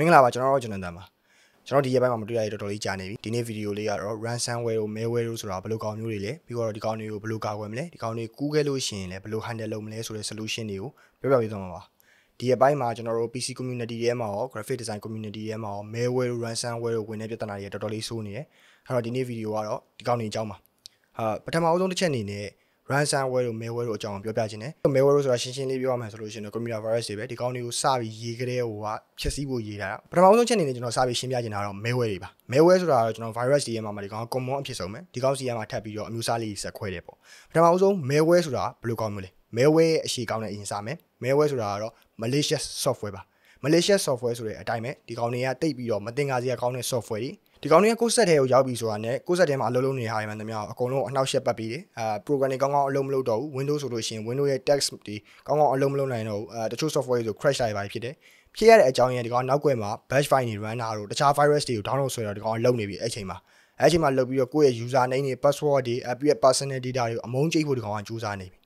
မင်္ဂလာပါကျွန်တော်တို့ကျွန်တော်တန်ပါကျွန်တော်ဒီရက်ပိုင်းမှာမတွေ့ရရတော်တော်လေးကြာနေပြီဒီနေ့ဗီဒီယိုလေးကတော့ ransomware ကို malware တို့ဆိုတာဘယ်လိုကောင်မျိုးတွေလဲပြီးတော့ဒီကောင်တွေကိုဘယ်လိုကာကွယ်မလဲဒီကောင်တွေကူးခဲ့လို့ရှိရင်လည်းဘယ်လို handle လုပ်မလဲဆိုတဲ့ solution တွေကိုပြောပြပေးသွားမှာပါဒီအပိုင်းမှာကျွန်တော်တို့ PC community ရဲ့မှာရော graphic design community ရဲ့မှာရော malware ransomware တို့ဝင်တဲ့ပြဿနာတွေတော်တော်လေးဆိုးနေတယ်။အဲ့တော့ဒီနေ့ video ကတော့ဒီကောင်းနေအကြောင်းပါ။ဟာပထမအဆုံးတစ်ချက်အနေနဲ့ ransomware တို့ malware တို့အကြောင်းပြောပြခြင်းတယ် malware တို့ဆိုတာရှင်းရှင်းလေးပြောရမယ်ဆိုလို့ရှိရင် computer virus တွေပဲဒီကောင်းတွေကိုစပြီးရေးကြတဲ့ဟိုကဖြည့်ဆည်းဖို့ရေးတာပထမဆုံးချက်အနေနဲ့ကျွန်တော်စပြီးရှင်းပြခြင်းတာတော့ malware တွေပါ malware ဆိုတာတော့ကျွန်တော် virus တွေရဲ့မှာဒီကောင်း common အဖြစ်ဆုံးပဲဒီကောင်းစီရမှာထပ်ပြီးတော့အမျိုးအစားလေးစက်ခွဲတယ်ပေါ့ပထမဆုံး malware ဆိုတာဘယ်လိုကောင်းမလဲ malware ရဲ့အရှိကောင်းတဲ့အရင်စားမယ် malware ဆိုတာကတော့ malicious software ပါ malicious software ဆိုတဲ့အတိုင်းပဲဒီကောင်တွေကတိတ်ပြီးတော့မတင်ကားစရာကောင်းတဲ့ software တွေဒီကောင်တွေကကိုယ်ဆက်ထဲကိုရောက်ပြီဆိုတာနဲ့ကိုယ်ဆက်ထဲမှာအလုပ်လုပ်နေတာတွေမှန်သမျှအကုန်လုံးအနှောက်ယှက်ပတ်ပြီးတယ်အာ program တွေကောင်းကောင်းအလုပ်မလုပ်တော့ဘူး Windows ဆိုလို့ရှိရင် Windows ရဲ့ text တွေကောင်းကောင်းအလုပ်မလုပ်နိုင်တော့ဘူးအာတချို့ software တွေဆို crash လိုက်ပါဖြစ်တယ်ဖြစ်ရတဲ့အကြောင်းရင်းဒီကောင်နောက်ကွယ်မှာ batch file တွေ run တာတို့တခြား virus တွေကို download ဆွဲတော့ဒီကောင်ကလုံနေပြီအဲ့ချိန်မှာအဲ့ချိန်မှာလုတ်ပြီးတော့ကိုယ့်ရဲ့ user name တွေ password တွေ app ရဲ့ personal data တွေကိုအမုန်းကြိတ်ဖို့ဒီကောင်ကကြိုးစားနေပြီ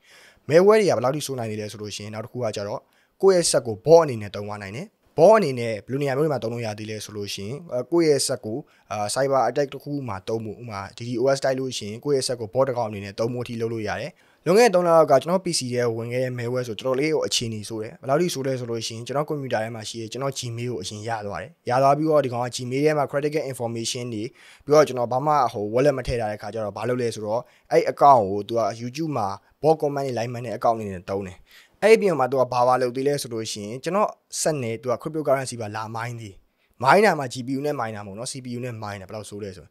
malware တွေကဘယ်လောက်ထိစိုးနိုင်နေလဲဆိုလို့ရှိရင်နောက်တစ်ခုကကြတော့ကိုယ့်ရဲ့ set ကို bot အနေနဲ့တုံးသွားနိုင်တယ်ဘောအနေနဲ့ဘယ်လိုနေရာမျိုးတွေမှာတုံးလို့ရသေးလဲဆိုလို့ရှိရင်ကိုယ့်ရဲ့ဆက်ကိုအာ cyber attack တစ်ခုမှာတုံးမှုဥမာ DDoS တိုက်လို့ရှိရင်ကိုယ့်ရဲ့ဆက်ကိုဘောတစ်ကောင်အနေနဲ့တုံးမှုအထိလုပ်လို့ရတယ်လွန်ခဲ့တဲ့3လလောက်ကကျွန်တော် PC ရဲ့ဝင်ခဲ့တဲ့ malware ဆိုတော်တော်လေးကိုအခြေအနေဆိုးတယ်။ဘယ်လောက်ထိဆိုးလဲဆိုလို့ရှိရင်ကျွန်တော် computer ထဲမှာရှိတဲ့ကျွန်တော် Gmail ကိုအရင်ရသွားတယ်။ရသွားပြီးတော့ဒီကောင်က Gmail ထဲမှာ critical information တွေပြီးတော့ကျွန်တော်ဘာမှဟို wallet မထည့်ထားတဲ့ခါကျတော့ဘာလုပ်လဲဆိုတော့အဲ့ account ကိုသူက YouTube မှာ bot command တွေ line man နဲ့ account နေနဲ့တုံးတယ်။အဲ့ပြင်မှာသူကဘာဘာလုပ်သေးလဲဆိုလို့ရှိရင်ကျွန်တော်ဆက်နေသူက cryptocurrency ပါလာမိုင်းသေးမိုင်းတာမှာ GPU နဲ့မိုင်းတာမဟုတ်နော် CPU နဲ့မိုင်းတာဘယ်လောက်ဆိုးလဲဆို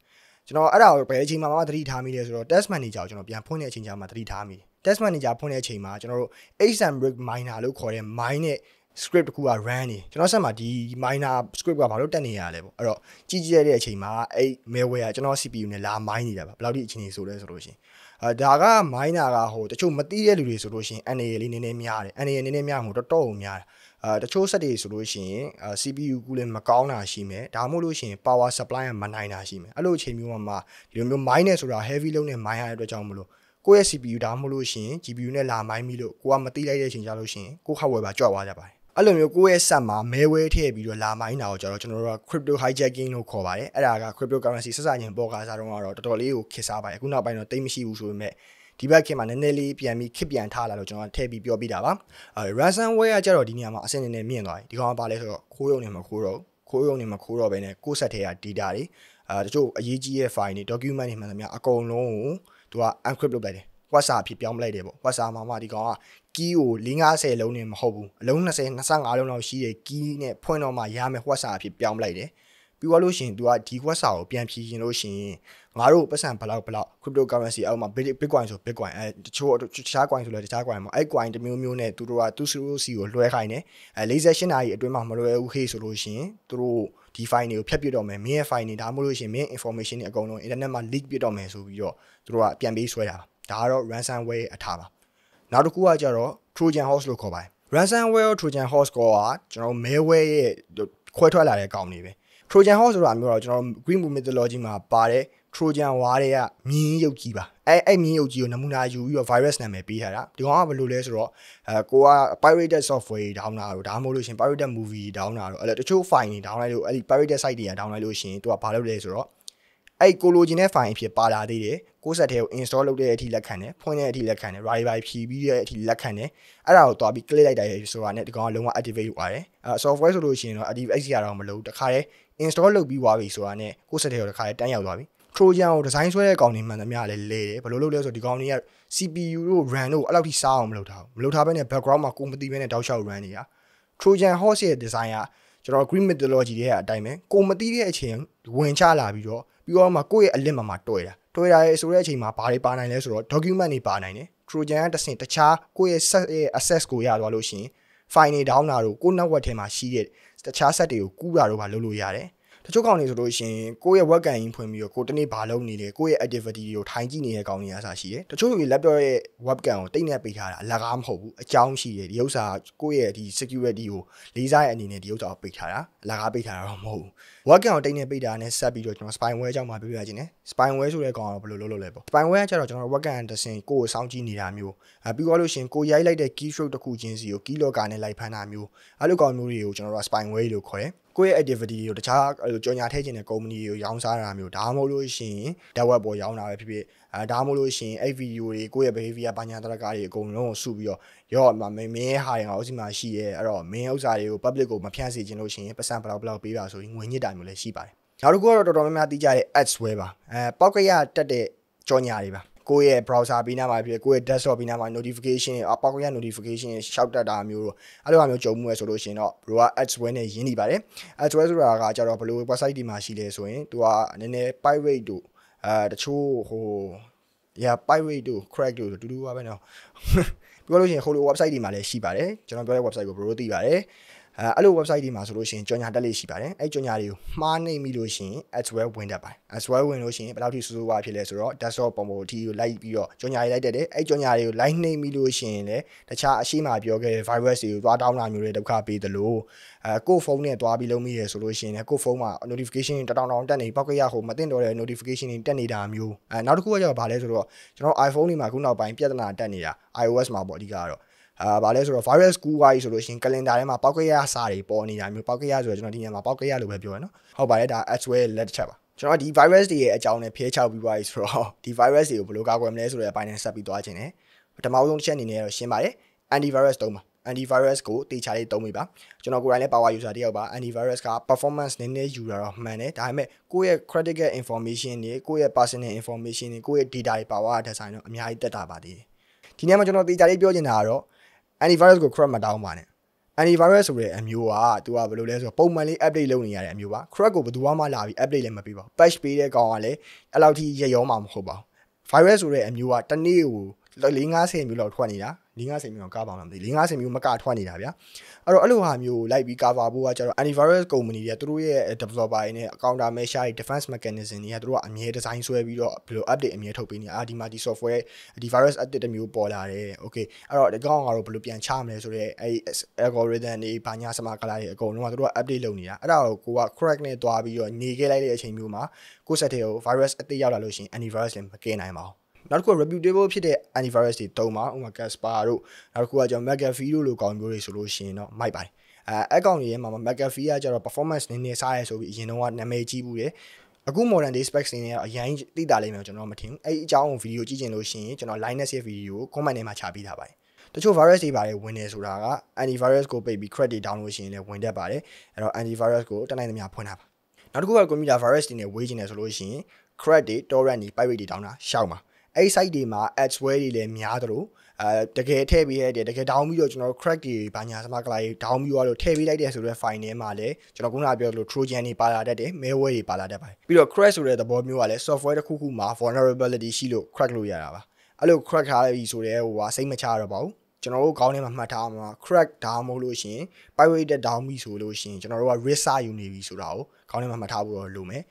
ကျွန်တော်အဲ့ဒါကိုဘယ်အချိန်မှမသတိထားမိလဲဆိုတော့ test manager ကိုကျွန်တော်ပြန်ဖွင့်တဲ့အချိန်ကျမှသတိထားမိ test manager ဖွင့်တဲ့အချိန်မှာကျွန်တော်တို့ HSM brick miner လို့ခေါ်တဲ့ mine နဲ့ script တခုက run နေကျွန်တော်ဆက်မှာဒီ miner script ကဘာလို့တက်နေရလဲပေါ့အဲ့တော့ကြီးကြီးရတဲ့အချိန်မှာအဲ့ malware ကကျွန်တော် CPU နဲ့လာ mine နေတာပါဘယ်လောက်ဒီအချိန်ကြီးဆိုလဲဆိုလို့ရှိရင်ဒါကမိုင်းတာကဟိုတချို့မသိတဲ့လူတွေဆိုလို့ရှိရင် NAL လေးနည်းနည်းများတယ် NAL နည်းနည်းများမှုတော်တော်ကိုများတယ်အဲတချို့စက်တွေဆိုလို့ရှိရင် CPU ကူးလည်းမကောင်းတာရှိမယ်ဒါမှမဟုတ်လို့ရှိရင် power supply ကမနိုင်တာရှိမယ်အဲ့လိုအချိန်မျိုးမှာဒီလိုမျိုး mine နဲ့ဆိုတာ heavy လုံးနဲ့ mine ရတဲ့အတွက်ကြောင့်မလို့ကိုယ့်ရဲ့ CPU ဒါမှမဟုတ်လို့ရှိရင် GPU နဲ့လာ mine ပြီလို့ကိုကမသိလိုက်တဲ့အချိန်ကြလို့ရှိရင်ကိုယ့် hardware ပါကြွသွားကြပါတယ်အဲ့လိုမျိုးကိုယ့်ရဲ့ဆက်မှာ malware ထည့်ပြီးတော့လာမိုင်းတာကိုကျွန်တော်ကျွန်တော်တို့က crypto hijacking လို့ခေါ်ပါတယ်အဲ့ဒါက cryptocurrency ဆက်စားခြင်းပေါ်ကားစားတော့တော့တော်တော်လေးကိုခက်စားပါတယ်အခုနောက်ပိုင်းတော့တိတ်မရှိဘူးဆိုပေမဲ့ဒီဘက်ခင်မှာနည်းနည်းလေးပြန်ပြီးခစ်ပြန်ထားလာလို့ကျွန်တော်ထည့်ပြီးပြောပြတာပါအဲ ransomware ကကြတော့ဒီနေရာမှာအဆင့်နေနေမြင့်သွားတယ်ဒီကောင်ကဘာလဲဆိုတော့ခိုးရုံနေမှာခိုးတော့ခိုးရုံနေမှာခိုးတော့ပဲနဲ့ကိုယ်ဆက်ထဲက data တွေအဲတချို့အရေးကြီးတဲ့ file တွေ document တွေမှန်သမျှအကုန်လုံးကိုသူက encrypt လုပ်လိုက်တယ် WhatsApp ဖြစ်ပြောင်းပလိုက်တယ်ပေါ့ WhatsApp မှာမှဒီကောင်က key ကို50လုံးနဲ့မဟုတ်ဘူးအလုံး20 25လုံးလောက်ရှိတဲ့ key နဲ့ဖွင့်တော့မှရမယ် WhatsApp ဖြစ်ပြောင်းပလိုက်တယ်ပြီးသွားလို့ရှိရင် तू ကဒီ WhatsApp ကိုပြန်ဖြည့်ရင်လို့ရှိရင်ငါတို့ပတ်စံဘလောက်ဘလောက် cryptocurrency အောက်မှာ Bitcoin ဆို Bitcoin အဲတချို့တခြား coin ဆိုလည်းတခြား coin ပေါ့အဲ coin တစ်မျိုးမျိုးနဲ့သူတို့ကသူတို့စီကိုလွှဲခိုင်းတယ်အဲ48နာရီအတွင်းမှာမလွှဲဘူးဟေးဆိုလို့ရှိရင်သူတို့ဒီ file တွေကိုဖျက်ပစ်တော့မယ်မင်းရဲ့ file တွေဒါမှမဟုတ်လို့ရှိရင်မင်း information တွေအကုန်လုံး internet မှာ leak ပစ်တော့မယ်ဆိုပြီးတော့သူတို့ကပြန်ပေးဆွဲတာဒါကတော့ ransomware အထာပါနောက်တစ်ခုကကြတော့ trojan horse လို့ခေါ်ပါတယ် ransomware ရော trojan horse ကကျွန်တော် malware ရဲ့ခွဲထွက်လာတဲ့အကောင်တွေပဲ trojan horse ဆိုတာမျိုးတော့ကျွန်တော် green book methodology မှာပါတဲ့ trojan ဝါးတွေကမြင်းရုပ်ကြီးပါအဲအဲ့မြင်းရုပ်ကြီးကိုနမူနာယူပြီးတော့ virus နာမည်ပေးထားတာဒီကောင်ကဘယ်လိုလဲဆိုတော့အဲကိုက pirated software down တာတို့ဒါမှမဟုတ်လို့ရှင် pirated movie down တာတို့အဲ့လိုတချို့ file တွေ down လိုက်လို့အဲ့ဒီ pirated site တွေက down လိုက်လို့ရှင်သူကဘာလုပ်လဲဆိုတော့အဲ့ကိုလိုချင်တဲ့ file အဖြစ်ပါလာသေးတယ်60ထဲကို install လုပ်တဲ့အထိလက်ခံတယ်ဖွင့်တဲ့အထိလက်ခံတယ် rival ဖြီးပြီးတဲ့အထိလက်ခံတယ်အဲ့ဒါကိုတွားပြီး click လိုက်တာရေဆိုတာနဲ့ဒီကောင်ကလုံးဝ activate လုပ်သွားတယ်အဲ software ဆိုလို့ရှိရင်တော့ activate ရတာမလုပ်ဘူးတခါတည်း install လုပ်ပြီးွားပြီဆိုတာနဲ့60ထဲကိုတခါတည်းတန်းရောက်သွားပြီ Trojan ကိုဒီဇိုင်းဆွဲတဲ့ကောင်တွေမှန်သမျှလည်းလဲတယ်ဘယ်လိုလုပ်လဲဆိုဒီကောင်တွေက CPU တို့ RAM တို့အဲ့လောက်ထိစားအောင်မလုပ်ထားဘူးမလုပ်ထားဘဲနဲ့ background မှာကိုမသိဘဲနဲ့တောက်လျှောက် run နေတာ Trojan horse ရဲ့ design ကကျွန်တော် green mythology တွေကအတိုင်းပဲကိုမသိတဲ့အချိန်ဝင်ချလာပြီးတော့ပြီးတော့မှကိုယ့်ရဲ့အလစ်မှာမှာတွေ့တာ Twitter ရဲ့ဆိုတဲ့အချိန်မှာဘာတွေပါနိုင်လဲဆိုတော့ document တွေပါနိုင်တယ် Trojan ကတဆင့်တခြားကိုယ့်ရဲ့ set ရဲ့ access ကိုရသွားလို့ရှိရင် file တွေ down လာတော့ကိုယ့် network ထဲမှာရှိတဲ့တခြား set တွေကိုကူးတာတော့မလုပ်လို့ရတယ်။တချို့ကောင်တွေဆိုလို့ရှိရင်ကိုယ့်ရဲ့ work ကန်ရင်းဖွင့်ပြီးတော့ကိုတနေ့ဘာလုပ်နေလဲကိုယ့်ရဲ့ activity တွေကိုထိုင်ကြည့်နေတဲ့ကောင်တွေအားစားရှိတယ်တချို့လူတွေ laptop ရဲ့ web ကန်ကိုတိတ်နေပေးထားတာအလကားမဟုတ်ဘူးအကြောင်းရှိတယ်ဒီဥစ္စာကိုယ့်ရဲ့ဒီ security ကိုလေးစားရဲ့အနေနဲ့ဒီဥစ္စာကိုပေးထားတာအလကားပေးထားတာတော့မဟုတ်ဘူး work ကန်ကိုတိတ်နေပေးတာနဲ့ဆက်ပြီးတော့ကျွန်တော် spyware အကြောင်းမှာပြောပြချင်တယ် spyware ဆိုတဲ့ကောင်ကတော့ဘယ်လိုလုပ်လို့လဲပေါ့ spyware ကကျတော့ကျွန်တော် work ကန်တစင်ကိုယ်ကိုစောင့်ကြည့်နေတာမျိုးအဲပြီးတော့လို့ရှိရင်ကိုရိုက်လိုက်တဲ့ keystroke တစ်ခုချင်းစီကို keylogger နဲ့လိုက်ဖမ်းတာမျိုးအဲလိုကောင်မျိုးတွေကိုကျွန်တော်တို့က spyware လို့ခေါ်တယ်ကိုယ့်ရဲ့ activity တွေကိုတခြားကြော်ညာထည့်ခြင်းတဲ့ company တွေကိုရောင်းစားတာမျိုးဒါမှမဟုတ်လို့ရှိရင် dark web ပေါ်ရောင်းတာပဲဖြစ်ဖြစ်အဲဒါမှမဟုတ်လို့ရှိရင်အဲ့ video တွေကိုယ့်ရဲ့ behavior ဘာညာတရကားတွေအကုန်လုံးကိုစုပြီးတော့ရော့မင်းမင်းဟာရင်ငါဥစီမှာရှိရဲအဲ့တော့မင်းဥစ္စာတွေကို public ကိုမဖြန့်စေခြင်းလို့ရှိရင်ပတ်စံဘလောက်ဘလောက်ပေးပါဆိုရင်ငွေညစ်တာမျိုးလည်းရှိပါတယ်နောက်တစ်ခုကတော့တော်တော်များများသိကြတဲ့ ads ဝဲပါအဲ pocket ရတက်တဲ့ကြော်ညာတွေပါကိုယ့်ရဲ့ browser ဘေးနားမှာဖြစ်ကိုယ့်ရဲ့ desktop ဘေးနားမှာ notification အပေါက်ကရ notification ရှောက်တက်တာမျိုးတို့အဲ့လိုမျိုးကြုံမှုရဆိုလို့ရှိရင်တော့ bro က adsware နဲ့ရင်းနေပါတယ် adsware ဆိုတာကကြတော့ဘယ်လို website ဒီမှာရှိလဲဆိုရင်သူကနည်းနည်း pirate တို့အဲတချို့ဟို yeah pirate တို့ crack တို့တူတူပါပဲနော်ပြောလို့ရှိရင်ဟိုလို website တွေမှာလည်းရှိပါတယ်ကျွန်တော်ပြောတဲ့ website ကို bro သိပါတယ်အဲအဲ့လို website တွေမှာဆိုလို့ရှိရင်ကြော်ညာတက်လေးရှိပါတယ်အဲ့ကြော်ညာတွေကိုမှားနေပြီလို့ရှိရင် elsewhere ဝင်တတ်ပါတယ် elsewhere ဝင်လို့ရှိရင်ဘယ်လောက်ထိဆိုးဆိုးဝါးဖြစ်လဲဆိုတော့ desktop ပုံပုံအထိကိုလိုက်ပြီးတော့ကြော်ညာတွေလိုက်တက်တယ်အဲ့ကြော်ညာတွေကို like နေပြီလို့ရှိရင်လည်းတခြားအရှိမပြောခဲ့ virus တွေကိုသွားတောင်းလာမျိုးတွေဒုက္ခပေးသလိုအဲကို့ဖုန်းနဲ့သွားပြီးလုံးမိရဆိုလို့ရှိရင်လည်းကို့ဖုန်းမှာ notification တောင်းတောင်းတက်နေပောက်ကရဟိုမသိတော့တဲ့ notification တွေတက်နေတာမျိုးအဲနောက်တစ်ခုကကျတော့ဗာလဲဆိုတော့ကျွန်တော် iPhone တွေမှာခုနောက်ပိုင်းပြဿနာတက်နေတာ iOS မှာပေါ့အဓိကကတော့အာဗာလဲဆိုတော့ virus ကူးသွားပြီဆိုလို့ရှိရင် calendar ထဲမှာပောက်ကရစာတွေပေါ်နေတာမျိုးပောက်ကရဆိုတော့ကျွန်တော်ဒီညမှာပောက်ကရလို့ပဲပြောရနော်ဟုတ်ပါတယ်ဒါ as well လက်တစ်ချက်ပါကျွန်တော်ဒီ virus တွေရဲ့အကြောင်းနဲ့ဖျဲချောက်ပြီးသွားပြီဆိုတော့ဒီ virus တွေကိုဘယ်လိုကာကွယ်မလဲဆိုတဲ့အပိုင်းနဲ့ဆက်ပြီးသွားခြင်းတယ်ပထမဆုံးတစ်ချက်အနေနဲ့တော့ရှင်းပါတယ် antivirus တုံးပါ antivirus ကိုတေချာလေးတုံးမိပါကျွန်တော်ကိုယ်တိုင်လည်း power user တယောက်ပါ antivirus က performance နည်းနည်းယူတာတော့မှန်တယ်ဒါပေမဲ့ကိုယ့်ရဲ့ critical information တွေကိုယ့်ရဲ့ personal information တွေကိုယ့်ရဲ့ data တွေ power က design တော့အများကြီးတက်တာပါသေးတယ်ဒီနေ့မှာကျွန်တော်တေချာလေးပြောချင်တာကတော့ antivirus ကို crack မတောင်းပါနဲ့ antivirus ဆိုတဲ့အမျိုးကသူကဘယ်လိုလဲဆိုတော့ပုံမှန်လေး update လုပ်နေရတဲ့အမျိုးပါ crack ကိုဘယ်သူမှလာပြီး update လည်းမပေးပါဘူး patch ပေးတဲ့ကောင်ကလည်းအဲ့လောက်ထိရရောမှမဟုတ်ပါဘူး virus ဆိုတဲ့အမျိုးကတစ်နေ့ကို၄50မျိုးလောက်ထွက်နေတာ၄50 million ကားပေါင်းလားမသိ၄50 million မကထွက်နေတာဗျာအဲ့တော့အဲ့လိုဟာမျိုးလိုက်ပြီး cover ဖို့ကကျတော့ antivirus company တွေကသူတို့ရဲ့ developer တွေနဲ့ counter measure တွေ defense mechanism တွေကသူတို့ကအမြဲ design ဆွဲပြီးတော့ဘယ်လို update အမြဲထုတ်ပေးနေအာဒီမှာဒီ software ဒီ virus update တစ်မျိုးပေါ်လာတယ် okay အဲ့တော့ဒီကောင်ကတော့ဘယ်လိုပြန်ချမလဲဆိုတော့အဲ့ algorithm တွေဘာညာစမကလာတွေအကုန်လုံးကသူတို့က update လုပ်နေတာအဲ့ဒါကိုကိုက crack နဲ့တွားပြီးတော့နေခဲ့လိုက်တဲ့အချိန်မျိုးမှာကို set တွေကို virus အသစ်ရောက်လာလို့ရှိရင် antivirus လည်းမကင်နိုင်ပါဘူးနောက်တစ်ခု reputable ဖြစ်တဲ့ antivirus တွေသုံးပါဥပမာ Casper တို့နောက်တစ်ခုကကျွန်တော် McAfee တို့လိုကောင်မျိုးတွေဆိုလို့ရှိရင်တော့မိုက်ပါတယ်အဲအကောင့်တွေရဲ့မှာ McAfee ကကျတော့ performance နည်းနည်းစားရဲဆိုပြီးအရင်တော့နာမည်ကြီးဘူးတယ်အခု modern day specs တွေနဲ့အရင်သိတာလိမ့်မယ်ကျွန်တော်မထင်ဘူးအဲ့အကြောင်းဗီဒီယိုကြည့်ချင်လို့ရှိရင်ကျွန်တော် Linux ရဲ့ဗီဒီယို comment ထဲမှာချပေးထားပါတယ်တချို့ virus တွေပါတယ်ဝင်နေဆိုတာက antivirus ကိုပိတ်ပြီး credit down လို့ရှိရင်လည်းဝင်တတ်ပါတယ်အဲ့တော့ antivirus ကိုတက်နိုင်သမျှဖွင့်ထားပါနောက်တစ်ခုက computer virus တွေနဲ့ဝေးကျင်နေဆိုလို့ရှိရင် credit torrent တွေ pirate တွေ down တာရှောက်ပါအဲ့ site တွေမှာ adware တွေလည်းများသလိုအဲတကယ်ထည့်ပေးရတယ်တကယ် down ပြီးတော့ကျွန်တော် crack တွေဘာညာစမကလာတွေ down ပြီးတော့ထည့်ပေးလိုက်တယ်ဆိုတော့ file ထဲမှာလည်းကျွန်တော်ခုနကပြောသလို trojan တွေပါလာတတ်တယ် malware တွေပါလာတတ်ပါတယ်ပြီးတော့ crash ဆိုတဲ့သဘောမျိုးကလည်း software တစ်ခုခုမှာ vulnerability ရှိလို့ crack လို့ရတာပါအဲ့လို crack ထားပြီဆိုတော့ဟိုကစိတ်မချရတော့ပါဘူးကျွန်တော်တို့ခေါင်းထဲမှာမှတ်ထားမှာ crack down မို့လို့ရှင် pirate down ပြီဆိုလို့ရှင်ကျွန်တော်တို့က risk ယူနေပြီဆိုတာကိုခေါင်းထဲမှာမှတ်ထားဖို့လိုမယ်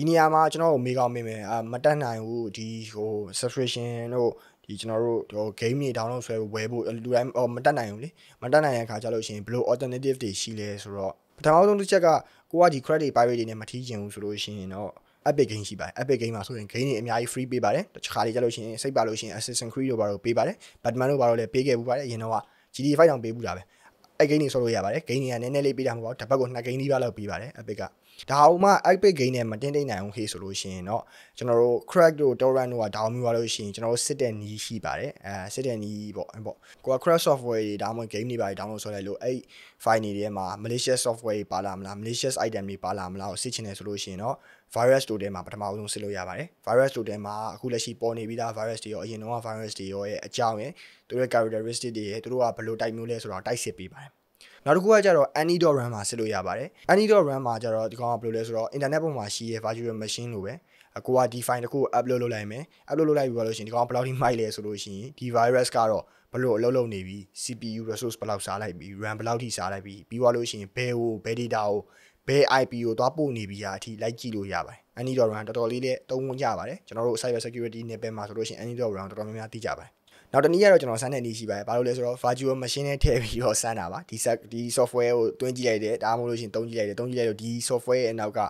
ဒီနေရာမှာကျွန်တော်တို့မေးကောင်းမေးမယ်အာမတက်နိုင်ဘူးဒီဟို subscription တို့ဒီကျွန်တော်တို့ဟို game တွေ download ဆွဲဝယ်ဖို့လူတိုင်းဟိုမတက်နိုင်ဘူးလေမတက်နိုင်တဲ့အခါကျလို့ရှိရင်ဘယ်လို alternative တွေရှိလဲဆိုတော့ပထမဆုံးတစ်ချက်ကကိုကဒီ credit pirate တွေနဲ့မထီးကျင်ဘူးဆိုလို့ရှိရင်တော့ Epic Game ရှိပါတယ် Epic Game မှာဆိုရင် game တွေအများကြီး free ပေးပါတယ်တခြားတွေကြလို့ရှိရင်စိတ်ပါလို့ရှိရင် Assassin's Creed တို့ဘာလို့ပေးပါတယ် Batman တို့ဘာလို့လဲပေးခဲ့ဘူးပါတယ်အရင်တော့ GTA 5တောင်ပေးဘူးတာပဲအဲ့ game တွေဆော့လို့ရပါတယ် game တွေကနည်းနည်းလေးပေးတာမဟုတ်ပါဘူးတစ်ပတ်ကို2 game လေးပါလောက်ပေးပါတယ် Epic ကဒါအောင်မှ epic game နဲ့မတင်တိတ်နိုင်အောင်ခေးဆိုလို့ရှိရင်တော့ကျွန်တော်တို့ crack တို့ torrent တို့ကဒါအောင်မျိုးရလို့ရှိရင်ကျွန်တော်တို့စစ်တဲ့နီးရှိပါတယ်အဲစစ်တဲ့နီးပေါ့ပေါ့ကိုက crack software တွေဒါမှမဟုတ် game တွေပါ download ဆိုလဲလို့အဲ့ file တွေထဲမှာ malicious software တွေပါလာမလား malicious item တွေပါလာမလားကိုစစ်ချင်တယ်ဆိုလို့ရှိရင်တော့ virus တို့ထဲမှာပထမဆုံးစစ်လို့ရပါတယ် virus တို့ထဲမှာအခုလက်ရှိပေါ်နေပြီးသား virus တွေရောအရင်တော့ virus တွေရောရဲ့အကြောင်းရယ်သူတို့ရဲ့ characteristic တွေရယ်သူတို့ကဘယ်လိုတိုက်မျိုးလဲဆိုတော့တိုက်စစ်ပေးပါတယ်နောက်တစ်ခုကကြတော့ any.run မှာစစ်လို့ရပါတယ် any.run မှာကြတော့ဒီကောင်ကဘယ်လိုလဲဆိုတော့ internet ပေါ်မှာရှိရဲ့ virtual machine လိုပဲကိုကဒီ file တစ်ခု upload လုပ်လိုက်မယ် upload လုပ်လိုက်ပြီပါလို့ရှင်ဒီကောင်ဘယ်လောက်ထိမိုက်လဲဆိုလို့ရှိရင်ဒီ virus ကတော့ဘလို့အလုပ်လုပ်နေပြီ CPU resource ဘယ်လောက်စားလိုက်ပြီ RAM ဘယ်လောက်ထိစားလိုက်ပြီပြီးသွားလို့ရှိရင်ဘယ်ဟိုဘယ် data ဟိုဘယ် IP ကိုသွားပို့နေပြီရာအထိလိုက်ကြည့်လို့ရပါတယ်။ AnyDoran တော်တော်လေးနဲ့သုံးခွင့်ရပါတယ်။ကျွန်တော်တို့ Cyber Security နယ်ပယ်မှာဆိုလို့ရှိရင် AnyDoran တော်တော်များများသိကြပါတယ်နောက်တစ်နည်းကတော့ကျွန်တော်စမ်းတဲ့နည်းရှိပါတယ်ဘာလို့လဲဆိုတော့ virtual machine နဲ့ထည့်ပြီးတော့စမ်းတာပါဒီဒီ software ကိုတွင်းကြည့်လိုက်တယ်ဒါမှမဟုတ်လို့ရှင်တုံးကြည့်လိုက်တယ်တုံးကြည့်လိုက်တော့ဒီ software ရဲ့နောက်က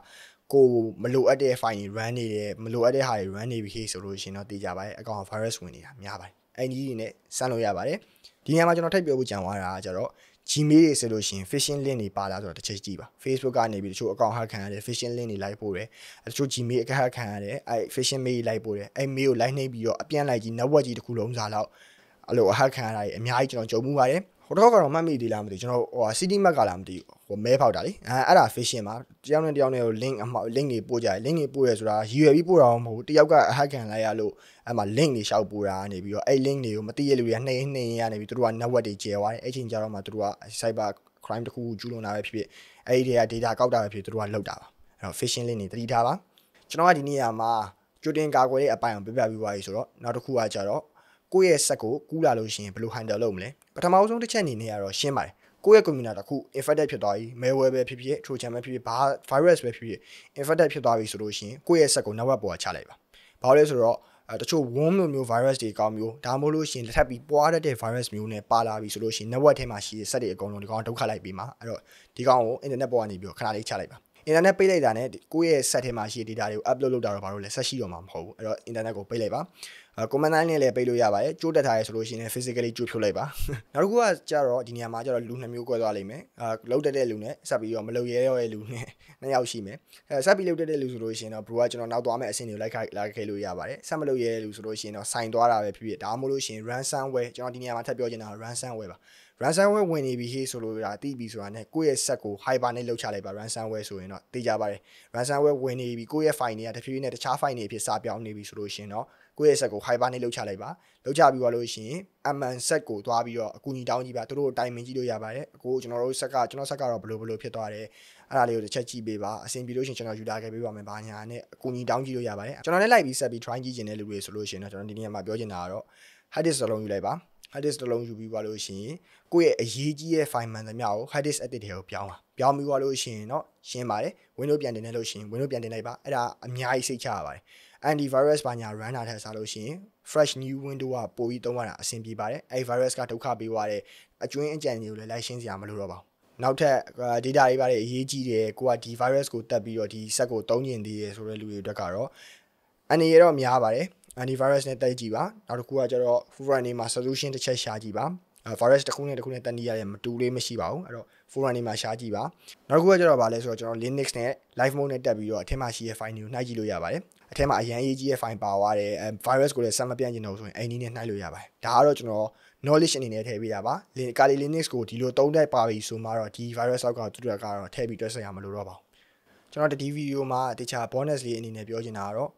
ကိုမလိုအပ်တဲ့ file တွေ run နေတယ်မလိုအပ်တဲ့ဟာတွေ run နေပြီဆိုလို့ရှင်တော့သိကြပါတယ်အကောင် virus ဝင်နေတာများပါတယ်အဲ့ဒီနဲ့စမ်းလို့ရပါတယ်ဒီနေရာမှာကျွန်တော်ထည့်ပြောဖို့ကြံသွားတာကတော့ Gmail တွေဆိုလို့ရှိရင် phishing link တွေပါလာဆိုတော့တစ်ချက်ကြည့်ပါ Facebook ကနေပြီးတချို့ account hack ခံရတယ် phishing link တွေလိုက်ပို့တယ်တချို့ Gmail account hack ခံရတယ်အဲ phishing mail လိုက်ပို့တယ်အဲ mail ကိုလိုက်နှိပ်ပြီးတော့အပြန်လိုက်ကြီး network ကြီးတစ်ခုလုံးစားလောက်အဲ့လို hack ခံရတာကြီးအများကြီးကျွန်တော်ကြုံမှုပါတယ်ဟိုတော့ကတော့မှတ်မိသေးလားမသိကျွန်တော်ဟို city map ကလားမသိဟိုမဲဖောက်တာလေအဲအဲ့ဒါ fishing ပါတယောက်နဲ့တယောက်နဲ့ကို link အမှောက် link တွေပို့ကြတယ် link တွေပို့ရဆိုတာရွယ်ပြီးပို့တာမဟုတ်ဘူးတယောက်ကအဟက်ကန်လိုက်ရလို့အဲ့မှာ link တွေရှောက်ပို့တာနေပြီးတော့အဲ့ link တွေကိုမသိရလူတွေကနှိမ်နှိမ်ရနေပြီးသူတို့က network တွေကျယ်သွားတယ်အဲ့ချိန်ကျတော့မှသူတို့က cyber crime တခုကျူးလွန်တာပဲဖြစ်ဖြစ်အဲ့ဒီတွေက data ကောက်တာပဲဖြစ်သူတို့ကလောက်တာပါအဲ့တော့ fishing link တွေတတိထားပါကျွန်တော်ကဒီနေရာမှာကျွတင်ကာကွယ်တဲ့အပိုင်းအောင်ပြပြပြီးသွားပြီဆိုတော့နောက်တစ်ခုကကြတော့ကိုယ့်ရဲ့စက်ကိုကူးလာလို့ရှိရင်ဘယ်လို handle လုပ်မလဲပထမဆုံးတစ်ချက်အနေနဲ့ကတော့ရှင်းပါတယ်ကိုယ့်ရဲ့ computer တစ်ခု infected ဖြစ်သွားပြီ malware ပဲဖြစ်ဖြစ် trojan ပဲဖြစ်ဖြစ်ဘာ virus ပဲဖြစ်ဖြစ် infected ဖြစ်သွားပြီဆိုလို့ရှိရင်ကိုယ့်ရဲ့ set ကို network ပေါ်ကချလိုက်ပါဘာလို့လဲဆိုတော့တချို့ worm လိုမျိုး virus တွေကောင်းမျိုးဒါမှမဟုတ်လို့ရှင်လက်ထပ်ပြီးပွားတတ်တဲ့ virus မျိုးနဲ့ပါလာပြီဆိုလို့ရှင် network ထဲမှာရှိတဲ့ set တွေအကုန်လုံးဒီကောင်ဒုက္ခလိုက်ပြီးမှာအဲ့တော့ဒီကောင်ကို internet ပေါ်ကနေပြီးတော့ခဏလေးချလိုက်ပါအင်တာနက်ပိတ်လိုက်တာနဲ့ကိုယ့်ရဲ့ set ထဲမှာရှိတဲ့ data တွေကို upload လုပ်တာတော့ဘာလို့လဲဆက်ရှိတော့မှာမဟုတ်ဘူးအဲ့တော့အင်တာနက်ကိုပိတ်လိုက်ပါအဲ command line နဲ့လည်းပိတ်လို့ရပါတယ်ကြိုးတက်ထားရဲဆိုလို့ရှိရင် physically ကြိုးဖြုတ်လိုက်ပါနောက်တစ်ခုကကြတော့ဒီနေရာမှာကြတော့လူနှစ်မျိုးကွဲသွားလိမ့်မယ်အဲလောက်တက်တဲ့လူနဲ့ဆက်ပြီးတော့မလောက်ရဲတော့တဲ့လူနဲ့နှစ်ယောက်ရှိမယ်အဲဆက်ပြီးလောက်တက်တဲ့လူဆိုလို့ရှိရင်တော့ bro ကကျွန်တော်နောက်သွားမယ့်အဆင့်တွေကိုလိုက်ခိုက်လာခဲ့လို့ရပါတယ်ဆက်မလောက်ရဲတဲ့လူဆိုလို့ရှိရင်တော့စိုင်သွားတာပဲဖြစ်ဖြစ်ဒါမှမဟုတ်လို့ရှိရင် ransom ဝဲကျွန်တော်ဒီနေရာမှာထပ်ပြောချင်တာ ransom ဝဲပါ ransomware ဝင်နေပြီဟေးဆိုလို့ဒါသိပြီဆိုတာနဲ့ကိုယ့်ရဲ့ set ကို hyper နဲ့လောက်ချလိုက်ပါ ransomware ဆိုရင်တော့သိကြပါတယ် ransomware ဝင်နေပြီကိုယ့်ရဲ့ file တွေကတဖြည်းဖြည်းနဲ့တခြား file တွေအဖြစ်စာပြောင်းနေပြီဆိုလို့ရှင်တော့ကိုယ့်ရဲ့ set ကို hyper နဲ့လောက်ချလိုက်ပါလောက်ချပြီးသွားလို့ရှင် MN set ကိုသွားပြီးတော့အကူအညီတောင်းကြည့်ပါသူတို့တိုင်ပင်ကြည့်လို့ရပါတယ်အခုကျွန်တော်တို့ set ကကျွန်တော် set ကတော့ဘလို့ဘလို့ဖြစ်သွားတယ်အဲ့ဒါလေးကိုတစ်ချက်ကြည့်ပေးပါအဆင်ပြေလို့ရှင်ကျွန်တော်ယူလာခဲ့ပေးပါမယ်ဘာညာနဲ့အကူအညီတောင်းကြည့်လို့ရပါတယ်ကျွန်တော်လည်းလိုက်ပြီး set ပြီး try ကြည့်ခြင်းတဲ့လူတွေဆိုလို့ရှင်တော့ကျွန်တော်ဒီနေ့မှာပြောချင်တာကတော့ hard disk စလုံးယူလိုက်ပါ hard disk တစ်လုံးယူပြီးသွားလို့ရှိရင်ကိုယ့်ရဲ့အရေးကြီးတဲ့ file မှန်သမျှကို hard disk edit တွေကိုပြောင်းပါပြောင်းပြီးသွားလို့ရှိရင်เนาะရှင်းပါတယ် window ပြန်တင်နေလို့ရှိရင် window ပြန်တင်လိုက်ပါအဲ့ဒါအများကြီးစိတ်ချရပါတယ် antivirus ဘာညာ run တာထက်စားလို့ရှိရင် fresh new window ကပိုပြီးသုံးရတာအဆင်ပြေပါတယ်အဲ့ virus ကဒုက္ခပေးသွားတဲ့အကျွင်းအကြံတွေကိုလည်းလိုက်ရှင်းစရာမလိုတော့ပါဘူးနောက်ထပ် data တွေပါတယ်အရေးကြီးတယ်ကိုကဒီ virus ကိုတက်ပြီးတော့ဒီ set ကိုတုံးကျင်သေးရဆိုတဲ့လူတွေအတွက်ကတော့အနေရတော့များပါတယ် antivirus နဲ့တိုက်ကြည့်ပါနောက်တစ်ခုကကျတော့ forum နေမှာ solution တစ်ချက်ရှာကြည့်ပါ virus တစ်ခုနဲ့တစ်ခုနဲ့တက်နေရတယ်မတူလေးမရှိပါဘူးအဲ့တော့ forum နေမှာရှားကြည့်ပါနောက်တစ်ခုကကျတော့ဗာလဲဆိုတော့ကျွန်တော် linux နဲ့ live mode နဲ့တက်ပြီးတော့အထက်မှာရှိတဲ့ file တွေကိုနှိုက်ကြည့်လို့ရပါတယ်အထက်မှာအရန်အရေးကြီးတဲ့ file ပါသွားတယ် virus ကိုလည်းဆက်မပြန့်ကျင်တော့ဆိုရင်အဲ့ဒီနဲ့နှိုက်လို့ရပါတယ်ဒါကတော့ကျွန်တော် knowledge အနေနဲ့ထည့်ပေးတာပါကာလီ linux ကိုဒီလိုသုံးတိုက်ပါပြီဆိုမှတော့ဒီ virus အောက်ကသူတို့ကတော့ထည့်ပြီးတွဲဆက်ရမလို့တော့ပါဘူးကျွန်တော်ဒီဗီဒီယိုမှာတခြား bonus လေးအနေနဲ့ပြောချင်တာကတော့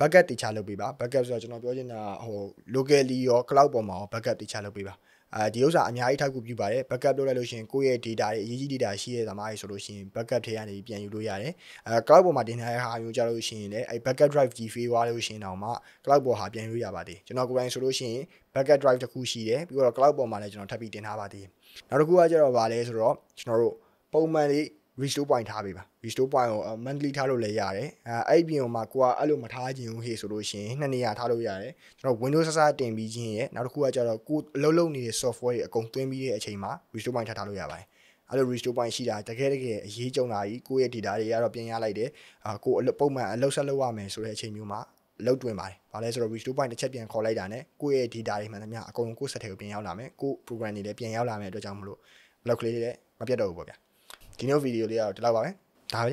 bucket တေချာလုပ်ပေးပါ bucket ဆိုတော့ကျွန်တော်ပြောချင်တာဟို locally ရော cloud ပေါ်မှာရော bucket တေချာလုပ်ပေးပါအဲဒီဥစ္စာအများကြီးထောက်ကူပြုပါတယ် backup လုပ်လိုက်လို့ရှိရင်ကိုယ့်ရဲ့ data တွေအရေးကြီး data ရှိရတဲ့သမားတွေဆိုလို့ရှိရင် backup ထဲကနေပြန်ယူလို့ရတယ်အဲ cloud ပေါ်မှာတင်ထားတဲ့ဟာမျိုးကြလို့ရှိရင်လည်းအဲ backup drive ကြီး fail သွားလို့ရှိရင်တောင်မှ cloud ပေါ်ဟာပြန်ယူလို့ရပါတယ်ကျွန်တော်ကိုယ်တိုင်ဆိုလို့ရှိရင် backup drive တစ်ခုရှိတယ်ပြီးတော့ cloud ပေါ်မှာလည်းကျွန်တော်ထပ်ပြီးတင်ထားပါသေးတယ်နောက်တစ်ခုကကျတော့ဗာလဲဆိုတော့ကျွန်တော်တို့ပုံမှန်လေး restore point ထားပေးပါ restore point ကို monthly ထားလို့လည်းရတယ်အဲအဲ့ပြင်မှာကိုကအဲ့လိုမထားခြင်းဟေ့ဆိုလို့ရှိရင်နှစ်နေရာထားလို့ရတယ်ကျွန်တော် Windows ဆဆတင်ပြီးခြင်းရဲ့နောက်တစ်ခုကကျတော့ကိုအလုပ်လုပ်နေတဲ့ software တွေအကုန်သွင်းပြီးတဲ့အချိန်မှာ restore point ထားထားလို့ရပါတယ်အဲ့လို restore point ရှိတာတကယ်တကယ်အရေးကြုံတာကြီးကိုယ့်ရဲ့ data တွေကတော့ပြင်ရလိုက်တယ်အာကိုအလုပ်ပုံမှန်အလုပ်ဆက်လုပ်ရမယ်ဆိုတဲ့အချိန်မျိုးမှာလောက်တွင်ပါတယ်။ဘာလဲဆိုတော့ restore point တစ်ချက်ပြန်ခေါ်လိုက်တာနဲ့ကိုယ့်ရဲ့ data တွေမှန်သမျှအကုန်လုံးကိုယ့် set တွေကိုပြန်ရောက်လာမယ်။ကိုယ့် program တွေလည်းပြန်ရောက်လာမယ်အတွက်ကြောင့်မလို့ block လေးတွေလည်းမပြတ်တော့ဘူးပေါ့ဗျာ။ဒီနေ့ဗီဒီယိုလေးကတော့ဒီလောက်ပါပဲဒါပဲ